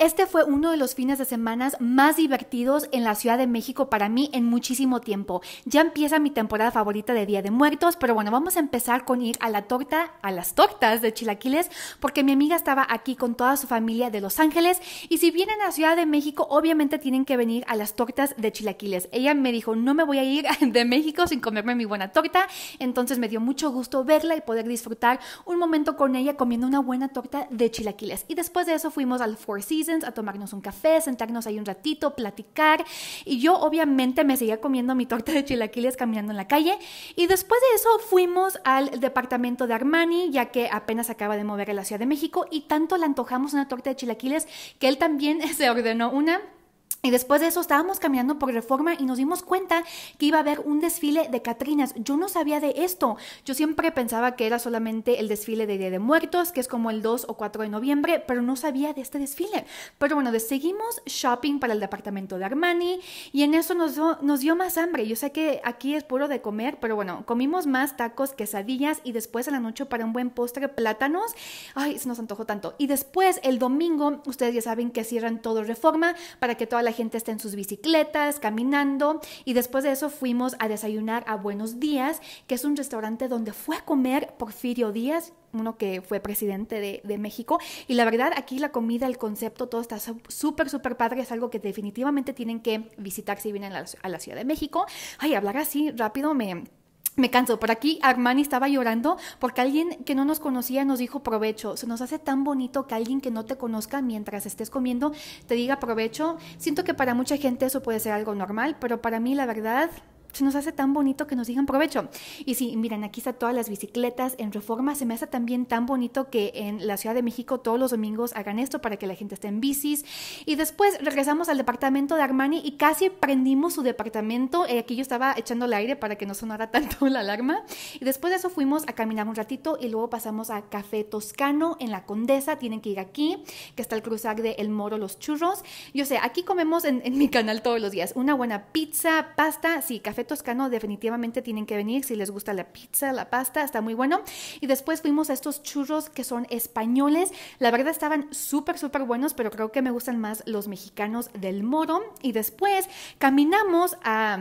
Este fue uno de los fines de semana más divertidos en la Ciudad de México para mí en muchísimo tiempo. Ya empieza mi temporada favorita de Día de Muertos, pero bueno, vamos a empezar con ir a la torta, a las tortas de chilaquiles, porque mi amiga estaba aquí con toda su familia de Los Ángeles y si vienen a la Ciudad de México, obviamente tienen que venir a las tortas de chilaquiles. Ella me dijo, no me voy a ir de México sin comerme mi buena torta, entonces me dio mucho gusto verla y poder disfrutar un momento con ella comiendo una buena torta de chilaquiles. Y después de eso fuimos al Four Seasons a tomarnos un café, sentarnos ahí un ratito, platicar. Y yo obviamente me seguía comiendo mi torta de chilaquiles caminando en la calle. Y después de eso fuimos al departamento de Armani, ya que apenas acaba de mover a la Ciudad de México y tanto le antojamos una torta de chilaquiles que él también se ordenó una y después de eso estábamos caminando por reforma y nos dimos cuenta que iba a haber un desfile de Catrinas. Yo no sabía de esto. Yo siempre pensaba que era solamente el desfile de Día de Muertos, que es como el 2 o 4 de noviembre, pero no sabía de este desfile. Pero bueno, seguimos shopping para el departamento de Armani y en eso nos, dio, más hambre. Yo sé que aquí es puro de comer, pero bueno, comimos más tacos, quesadillas y después en la noche para un buen postre plátanos. Ay, se nos antojó tanto. Y después el domingo, ustedes ya saben que cierran todo reforma para que toda la gente está en sus bicicletas, caminando, y después de eso fuimos a desayunar a Buenos Días, que es un restaurante donde fue a comer Porfirio Díaz, uno que fue presidente de, México. Y la verdad, aquí la comida, el concepto, todo está súper, súper padre. Es algo que definitivamente tienen que visitar si vienen a la Ciudad de México. Ay, hablar así rápido me me canso. Por aquí Armani estaba llorando porque alguien que no nos conocía nos dijo provecho. Se nos hace tan bonito que alguien que no te conozca mientras estés comiendo te diga provecho. Siento que para mucha gente eso puede ser algo normal, pero para mí la verdad se nos hace tan bonito que nos digan provecho. Y sí, miren, aquí está todas las bicicletas en reforma. Se me hace también tan bonito que en la Ciudad de México todos los domingos hagan esto para que la gente esté en bicis. Y después regresamos al departamento de Armani y casi prendimos su departamento. Eh, aquí yo estaba echando el aire para que no sonara tanto la alarma. Y después de eso fuimos a caminar un ratito y luego pasamos a Café Toscano en la Condesa. Tienen que ir aquí, que está el cruzar de El Moro Los Churros. Yo sé, aquí comemos en, en mi canal todos los días una buena pizza, pasta, sí, café toscano definitivamente tienen que venir si les gusta la pizza, la pasta, está muy bueno. Y después fuimos a estos churros que son españoles. La verdad estaban súper, súper buenos, pero creo que me gustan más los mexicanos del Moro. Y después caminamos a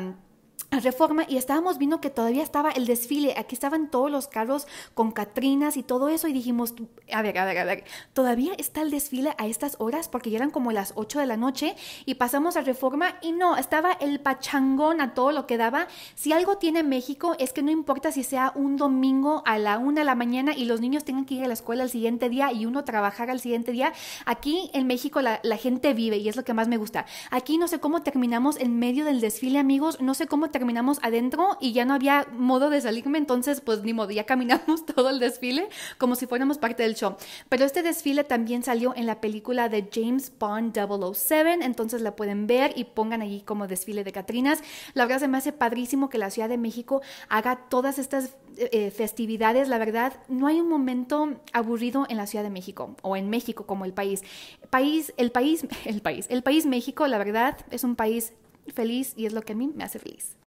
Reforma y estábamos viendo que todavía estaba el desfile, aquí estaban todos los carros con Catrinas y todo eso y dijimos, a ver, a ver, a ver, todavía está el desfile a estas horas porque ya eran como las 8 de la noche y pasamos a Reforma y no, estaba el pachangón a todo lo que daba. Si algo tiene México es que no importa si sea un domingo a la 1 de la mañana y los niños tengan que ir a la escuela al siguiente día y uno trabajar al siguiente día, aquí en México la, la gente vive y es lo que más me gusta. Aquí no sé cómo terminamos en medio del desfile amigos, no sé cómo terminamos caminamos adentro y ya no había modo de salirme, entonces pues ni modo, ya caminamos todo el desfile como si fuéramos parte del show. Pero este desfile también salió en la película de James Bond 007, entonces la pueden ver y pongan allí como desfile de Catrinas. La verdad se me hace padrísimo que la Ciudad de México haga todas estas eh, eh, festividades, la verdad no hay un momento aburrido en la Ciudad de México o en México como el país. País, el país, el país, el país México, la verdad es un país feliz y es lo que a mí me hace feliz.